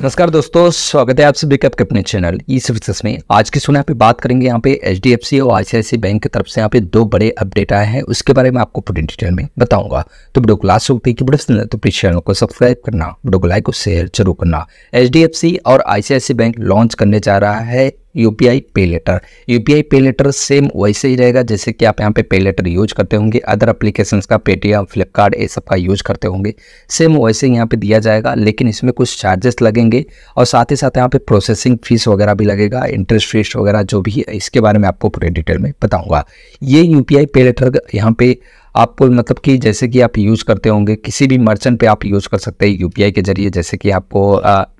नमस्कार दोस्तों स्वागत है आप सभी का अपने चैनल ई सर्विसेस में आज की सुना पे बात करेंगे यहाँ पे एच डी एफ सी और आई बैंक की तरफ से यहाँ पे दो बड़े अपडेट आए हैं उसके बारे में आपको पूरी डिटेल में बताऊंगा तो वीडियो को लास्ट होते हैं कि बड़े तो प्लीज चैनल को सब्सक्राइब करना वीडियो को लाइक और शेयर जरूर करना एच डी एफ सी और आई बैंक लॉन्च करने जा रहा है यू पी आई पे लेटर यू पी आई पे लेटर सेम वैसे ही रहेगा जैसे कि आप यहाँ पे पे लेटर यूज करते होंगे अदर अप्लीकेशन का पेटीएम फ्लिपकार्ट ये सब का यूज करते होंगे सेम वैसे ही यहाँ पे दिया जाएगा लेकिन इसमें कुछ चार्जेस लगेंगे और साथ ही साथ यहाँ पे प्रोसेसिंग फीस वगैरह भी लगेगा इंटरेस्ट फीस वगैरह जो भी है इसके बारे में आपको पूरे डिटेल में बताऊँगा ये यू पी आई पे लेटर यहाँ पे आपको मतलब कि जैसे कि आप यूज़ करते होंगे किसी भी मर्चेंट पे आप यूज़ कर सकते हैं यूपीआई के जरिए जैसे कि आपको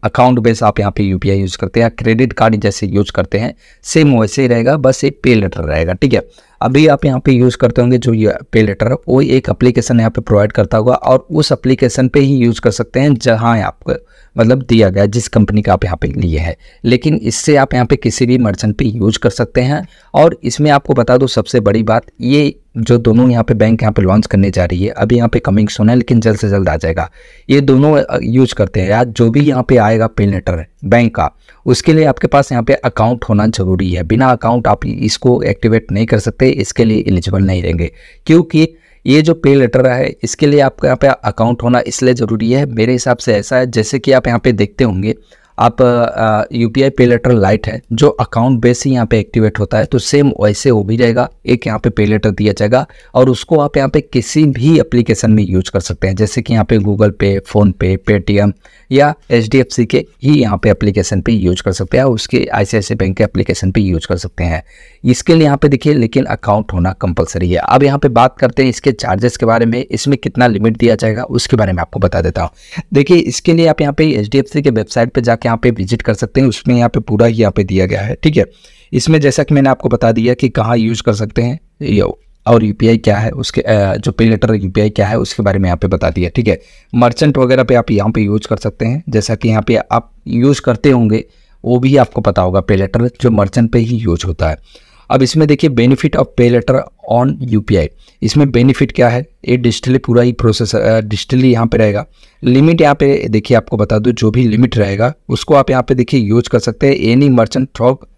अकाउंट बेस आप यहाँ पे यूपीआई यूज़ करते हैं या क्रेडिट कार्ड जैसे यूज़ करते हैं सेम वैसे ही रहेगा बस एक पे लेटर रहेगा ठीक है अभी आप यहाँ पे यूज़ करते होंगे जो ये पे लेटर है वो एक अप्लीकेशन यहाँ पे प्रोवाइड करता होगा और उस अप्लीकेशन पे ही यूज़ कर सकते हैं जहाँ आपको मतलब दिया गया जिस कंपनी का आप यहाँ पे लिए है लेकिन इससे आप यहाँ पे किसी भी मर्चेंट पे यूज कर सकते हैं और इसमें आपको बता दो सबसे बड़ी बात ये जो दोनों यहाँ पे बैंक यहाँ पे लॉन्च करने जा रही है अभी यहाँ पे कमिंग सोन है लेकिन जल्द से जल्द आ जाएगा ये दोनों यूज करते हैं यार जो भी यहाँ पे आएगा पे लेटर बैंक का उसके लिए आपके पास यहाँ पे अकाउंट होना जरूरी है बिना अकाउंट आप इसको एक्टिवेट नहीं कर सकते इसके लिए एलिजिबल नहीं रहेंगे क्योंकि ये जो पे लेटर है इसके लिए आपका यहाँ पे अकाउंट होना इसलिए ज़रूरी है मेरे हिसाब से ऐसा है जैसे कि आप यहाँ पे देखते होंगे आप U P pay later lite है जो अकाउंट बेस ही यहाँ पे एक्टिवेट होता है तो सेम वैसे हो भी जाएगा एक यहाँ पे पे लेटर दिया जाएगा और उसको आप यहाँ पे किसी भी एप्लीकेशन में यूज कर सकते हैं जैसे कि यहाँ पे गूगल पे फ़ोन पे पेटीएम या एच के ही यहाँ पे एप्लीकेशन पे यूज कर सकते हैं उसके आई बैंक के एप्लीकेशन पे यूज कर सकते हैं इसके लिए यहाँ पे देखिए लेकिन अकाउंट होना कंपलसरी है अब यहाँ पे बात करते हैं इसके चार्जेस के बारे में इसमें कितना लिमिट दिया जाएगा उसके बारे में आपको बता देता हूँ देखिए इसके लिए आप यहाँ पे एच के वेबसाइट पर जाकर यहाँ पे विजिट कर सकते हैं उसमें यहाँ पे पूरा ही यहाँ पे दिया गया है ठीक है इसमें जैसा कि मैंने आपको बता दिया कि कहाँ यूज़ कर सकते हैं और यू क्या है उसके जो पे लेटर यू क्या है उसके बारे में यहाँ पे बता दिया ठीक है मर्चेंट वगैरह पे आप यहाँ पे यूज़ कर सकते हैं जैसा कि यहाँ पे आप यूज़ करते होंगे वो भी आपको पता होगा पे लेटर जो मर्चेंट पे ही यूज होता है अब इसमें देखिए benefit of pay later on UPI इसमें बेनिफिट क्या है ये डिजिटली पूरा ही प्रोसेस डिजिटली यहाँ पे रहेगा लिमिट यहाँ पे देखिए आपको बता दूँ जो भी लिमिट रहेगा उसको आप यहाँ पे देखिए यूज कर सकते हैं एनी मर्चेंट थ्रॉक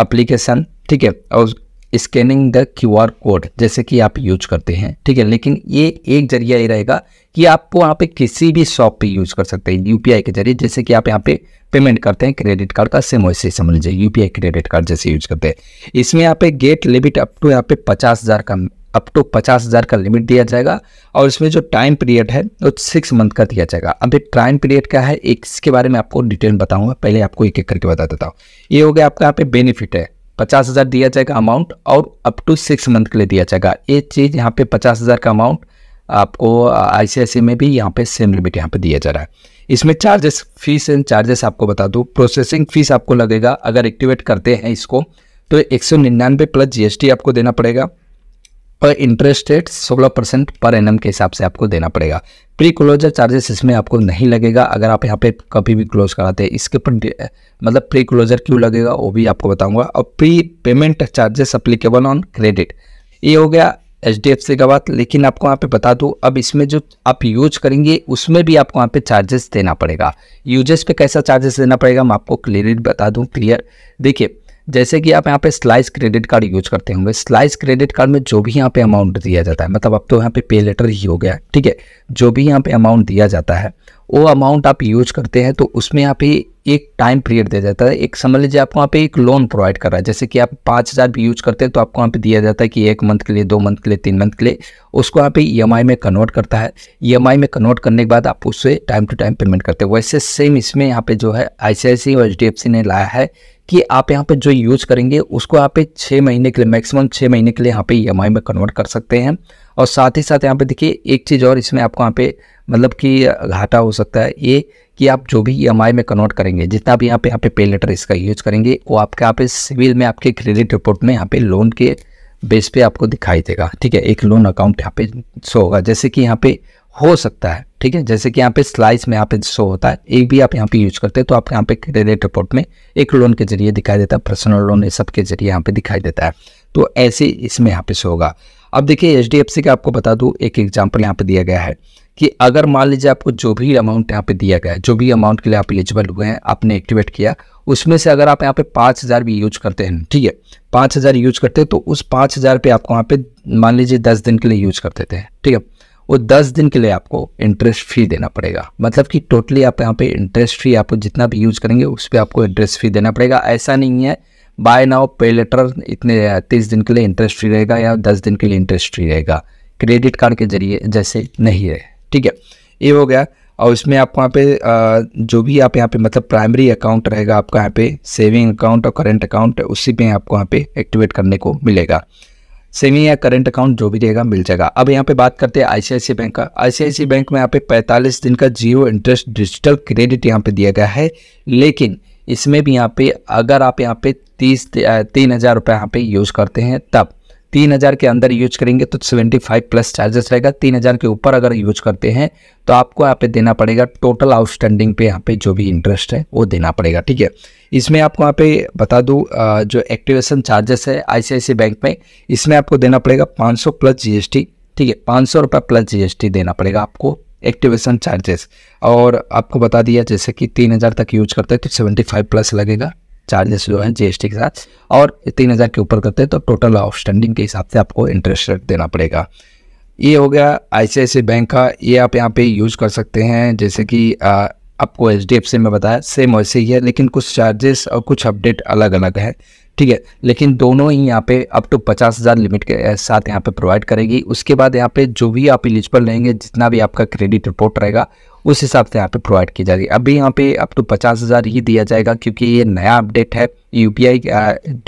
अप्लीकेशन ठीक है और scanning the Q R code जैसे कि आप यूज करते हैं ठीक है लेकिन ये एक जरिया ये रहेगा कि आप यहाँ पे किसी भी शॉप पे यूज कर सकते हैं यूपीआई के जरिए जैसे कि आप यहाँ पे पेमेंट करते हैं क्रेडिट कार्ड का सेम वैसे समझ लीजिए यूपीआई क्रेडिट कार्ड जैसे यूज करते हैं इसमें यहाँ पे गेट लिमिट अप टू यहाँ पे पचास हज़ार का अप टू पचास हज़ार का लिमिट दिया जाएगा और इसमें जो टाइम पीरियड है वो सिक्स मंथ का दिया जाएगा अब एक टाइम पीरियड क्या है इसके बारे में आपको डिटेल बताऊंगा पहले आपको एक एक करके बता देता हूँ ये हो गया आपका यहाँ पे बेनिफिट है पचास हज़ार दिया जाएगा अमाउंट और अप टू सिक्स मंथ के लिए दिया जाएगा ये चीज़ यहाँ पे पचास हज़ार का अमाउंट आपको आई में भी यहाँ पे सेम लिमिट यहाँ पे दिया जा रहा है इसमें चार्जेस फीस एंड चार्जेस आपको बता दूँ प्रोसेसिंग फीस आपको लगेगा अगर एक्टिवेट करते हैं इसको तो एक सौ निन्यानवे प्लस जी आपको देना पड़ेगा पर interest rate 16 percent per annum हिसाब से आपको देना पड़ेगा प्री क्लोजर चार्जेस इसमें आपको नहीं लगेगा अगर आप यहाँ पे कभी भी क्लोज कराते हैं इसके ऊपर मतलब प्री क्लोजर क्यों लगेगा वो भी आपको बताऊंगा और prepayment charges applicable on credit ये हो गया एच डी एफ सी का बात लेकिन आपको यहाँ पे बता दूँ अब इसमें जो आप यूज करेंगे उसमें भी आपको यहाँ पे चार्जेस देना पड़ेगा यूजेस पे कैसा चार्जेस देना पड़ेगा मैं आपको क्लियरली बता दूँ क्लियर देखिए जैसे कि आप यहाँ पे स्लाइस क्रेडिट कार्ड यूज करते होंगे स्लाइस क्रेडिट कार्ड में जो भी यहाँ पे अमाउंट दिया जाता है मतलब अब तो यहाँ पे पे लेटर ही हो गया ठीक है जो भी यहाँ पे अमाउंट दिया जाता है वो अमाउंट आप यूज करते हैं तो उसमें आप एक टाइम पीरियड दिया जाता है एक समझ लीजिए आपको वहाँ पे एक लोन प्रोवाइड कर रहा है जैसे कि आप पाँच हज़ार भी यूज करते हैं तो आपको वहाँ पे दिया जाता है कि एक मंथ के लिए दो मंथ के लिए तीन मंथ के लिए उसको आप ई एम में कन्वर्ट करता है ई में कन्वर्ट करने के बाद आप उससे टाइम टू टाइम पेमेंट करते हैं वैसे सेम इसमें यहाँ पे जो है आई और एच ने लाया है कि आप यहाँ पे जो यूज करेंगे उसको यहाँ पे छः महीने के लिए मैक्सिमम छः महीने के लिए यहाँ पे ई में कन्वर्ट कर सकते हैं और साथ ही साथ यहाँ पे देखिए एक चीज़ और इसमें आपको यहाँ पे मतलब कि घाटा हो सकता है ये कि आप जो भी ई में कन्वर्ट करेंगे जितना भी यहाँ पे यहाँ पे पे लेटर इसका यूज करेंगे वो आपके यहाँ पे सिविल में आपके क्रेडिट रिपोर्ट में यहाँ पे लोन के बेस पे आपको दिखाई देगा ठीक है एक लोन अकाउंट यहाँ पे शो होगा जैसे कि यहाँ पे हो सकता है ठीक है जैसे कि यहाँ पे स्लाइस में यहाँ पे शो होता है एक भी आप यहाँ पे यूज करते हैं तो आप यहाँ पे क्रेडिट रिपोर्ट में एक लोन के जरिए दिखाई देता है पर्सनल लोन ये सब के जरिए यहाँ पे दिखाई देता है तो ऐसे इसमें यहाँ पे शो होगा अब देखिए एच का आपको बता दूँ एक एग्जाम्पल यहाँ पे दिया गया है कि अगर मान लीजिए आपको जो भी अमाउंट यहाँ पे दिया गया है जो भी अमाउंट के लिए आप एलिजिबल हुए हैं आपने एक्टिवेट किया उसमें से अगर आप यहाँ पे पाँच हज़ार भी यूज करते हैं ठीक है पाँच हज़ार यूज करते हैं तो उस पाँच हज़ार पर आपको वहाँ पे मान लीजिए दस दिन के लिए यूज कर देते हैं ठीक है वो दस दिन के लिए आपको इंटरेस्ट फ्री देना पड़ेगा मतलब कि टोटली आप यहाँ पे इंटरेस्ट फ्री आपको जितना भी यूज करेंगे उस पर आपको इंटरेस्ट फ्री देना पड़ेगा ऐसा नहीं है बाय नाउ पे लेटर इतने तीस दिन के लिए इंटरेस्ट फ्री रहेगा या दस दिन के लिए इंटरेस्ट फ्री रहेगा क्रेडिट कार्ड के जरिए जैसे नहीं रहे ठीक है ये हो गया और इसमें आप वहाँ पे जो भी आप यहाँ पे मतलब प्राइमरी अकाउंट रहेगा आपका यहाँ पे सेविंग अकाउंट और करेंट अकाउंट उसी पे आपको यहाँ पे एक्टिवेट करने को मिलेगा सेविंग या करंट अकाउंट जो भी रहेगा मिल जाएगा अब यहाँ पे बात करते हैं आईसीआईसी बैंक का आईसीआईसी बैंक में यहाँ पे 45 दिन का जियो इंटरेस्ट डिजिटल क्रेडिट यहाँ पे दिया गया है लेकिन इसमें भी यहाँ पे अगर आप यहाँ पे तीस तीन हज़ार रुपये यहाँ पे यूज़ करते हैं तब तीन हज़ार के अंदर यूज करेंगे तो सेवेंटी फाइव प्लस चार्जेस रहेगा तीन हज़ार के ऊपर अगर यूज करते हैं तो आपको यहाँ पे देना पड़ेगा टोटल आउटस्टैंडिंग पे यहाँ पे जो भी इंटरेस्ट है वो देना पड़ेगा ठीक है इसमें आपको यहाँ पे बता दूँ जो एक्टिवेशन चार्जेस है आईसीआईसी बैंक में इसमें आपको देना पड़ेगा पाँच प्लस जी ठीक है पाँच सौ प्लस जी देना पड़ेगा आपको एक्टिवेशन चार्जेस और आपको बता दिया जैसे कि तीन हज़ार तक यूज करते हैं तो सेवेंटी फाइव प्लस लगेगा चार्जेस जो हैं जीएसटी के साथ और तीन हज़ार के ऊपर करते हैं तो टोटल आउटस्टैंडिंग के हिसाब से आपको इंटरेस्ट रेट देना पड़ेगा ये हो गया आई बैंक का ये आप यहाँ पे यूज कर सकते हैं जैसे कि आ, आपको एच डी एफ सी में बताया सेम वैसे ही है लेकिन कुछ चार्जेस और कुछ अपडेट अलग अलग है ठीक है लेकिन दोनों ही यहाँ पे अप टू पचास हज़ार लिमिट के साथ यहाँ पे प्रोवाइड करेगी उसके बाद यहाँ पे जो भी आप एलिजिबल रहेंगे जितना भी आपका क्रेडिट रिपोर्ट रहेगा उस हिसाब से यहाँ पे प्रोवाइड की जाएगी अभी यहाँ पे अप टू पचास हज़ार ही दिया जाएगा क्योंकि ये नया अपडेट है यूपीआई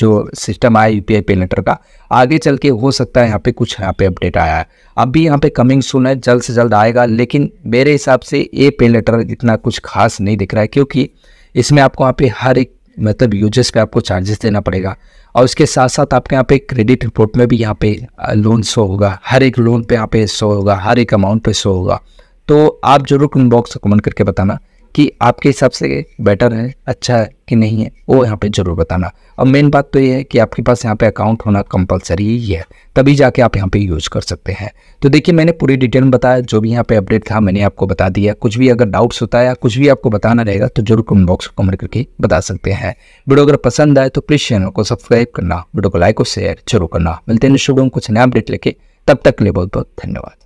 जो सिस्टम आया यूपीआई पे लेटर का आगे चल के हो सकता है यहाँ पे कुछ यहाँ पे अपडेट आया है अभी यहाँ पे कमिंग सुन है जल्द से जल्द आएगा लेकिन मेरे हिसाब से ये पे लेटर इतना कुछ खास नहीं दिख रहा है क्योंकि इसमें आपको यहाँ पे हर एक मतलब यूजर्स पे आपको चार्जेस देना पड़ेगा और उसके साथ साथ आपके यहाँ पे क्रेडिट रिपोर्ट में भी यहाँ पे लोन शो होगा हर एक लोन पे यहाँ पे शो होगा हर एक अमाउंट पे शो होगा तो आप जरूर कमेंट बॉक्स में कमेंट करके बताना कि आपके हिसाब से बेटर है अच्छा है कि नहीं है वो यहाँ पे जरूर बताना और मेन बात तो ये है कि आपके पास यहाँ पे अकाउंट होना कंपलसरी ही है तभी जाके आप यहाँ पे यूज़ कर सकते हैं तो देखिए मैंने पूरी डिटेल में बताया जो भी यहाँ पे अपडेट था मैंने आपको बता दिया कुछ भी अगर डाउट्स होता है या कुछ भी आपको बताना रहेगा तो जरूर कमेंट बॉक्स में कमेंट करके बता सकते हैं वीडियो अगर पसंद आए तो प्लीज़ चैनल को सब्सक्राइब करना वीडियो को लाइक और शेयर जरूर करना मिलते हैं स्टूडियो कुछ नया अपडेट लेके तब तक के लिए बहुत बहुत धन्यवाद